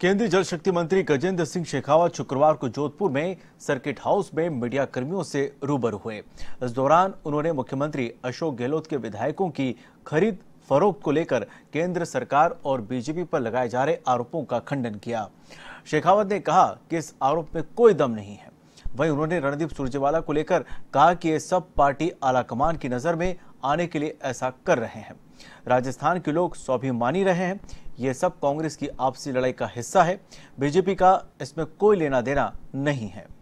केंद्रीय जल शक्ति मंत्री गजेंद्र सिंह शेखावत शुक्रवार को जोधपुर में सर्किट हाउस में मीडिया कर्मियों से रूबरू हुए इस दौरान उन्होंने मुख्यमंत्री अशोक गहलोत के विधायकों की खरीद फरोख्त को लेकर केंद्र सरकार और बीजेपी पर लगाए जा रहे आरोपों का खंडन किया शेखावत ने कहा कि इस आरोप में कोई दम नहीं है वहीं उन्होंने रणदीप सुरजेवाला को लेकर कहा कि ये सब पार्टी आलाकमान की नज़र में आने के लिए ऐसा कर रहे हैं राजस्थान के लोग स्वाभिमानी रहे हैं ये सब कांग्रेस की आपसी लड़ाई का हिस्सा है बीजेपी का इसमें कोई लेना देना नहीं है